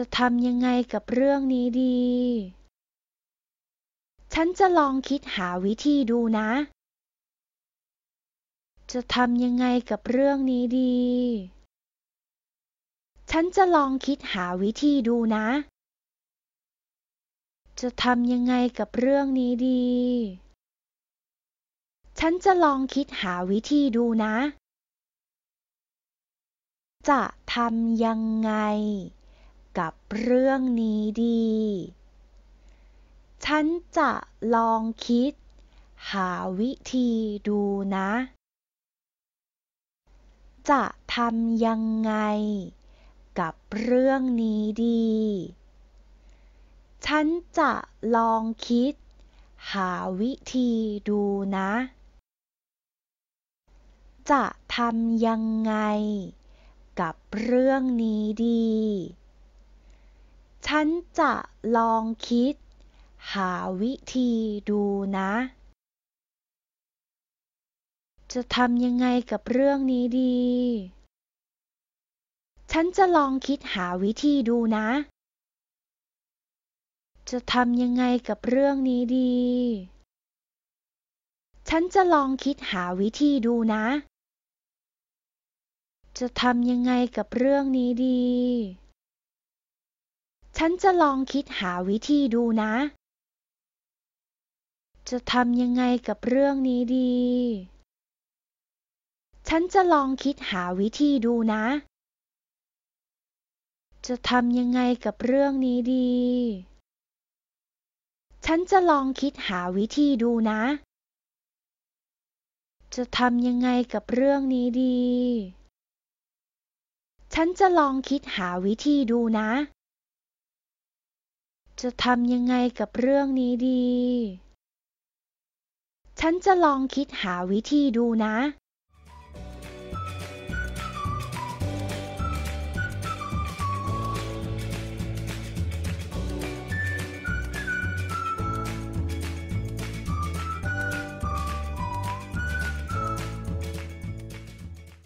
จะทำยังไงกับเรื่องนี้ดี ฉันจะลองคิดหาวิธีดูนะ จะทำยังไงกับเรื่องนี้ดี ฉันจะลองคิดหาวิธีดูนะ จะทำยังไงกับเรื่องนี้ดี ฉันจะลองคิดหาวิธีดูนะ จะทำยังไงกับเรื่องนี้ดี ฉันจะลองคิดหาวิธีดูนะ จะทำยังไงกับเรื่องนี้ดี ฉันจะลองคิดหาวิธีดูนะ จะทำยังไงกับเรื่องนี้ดีฉันจะลองคิดหาวิธีดูนะ จะทำยังไงกับเรื่องนี้ดี ฉันจะลองคิดหาวิธีดูนะ จะทำยังไงกับเรื่องนี้ดี ฉันจะลองคิดหาวิธีดูนะ จะทำยังไงกับเรื่องนี้ดีฉันจะลองคิดหาวิธีดูนะ จะทำยังไงกับเรื่องนี้ดี ฉันจะลองคิดหาวิธีดูนะ จะทำยังไงกับเรื่องนี้ดี ฉันจะลองคิดหาวิธีดูนะ จะทำยังไงกับเรื่องนี้ดี ฉันจะลองคิดหาวิธีดูนะจะทำยังไงกับเรื่องนี้ดี ฉันจะลองคิดหาวิธีดูนะ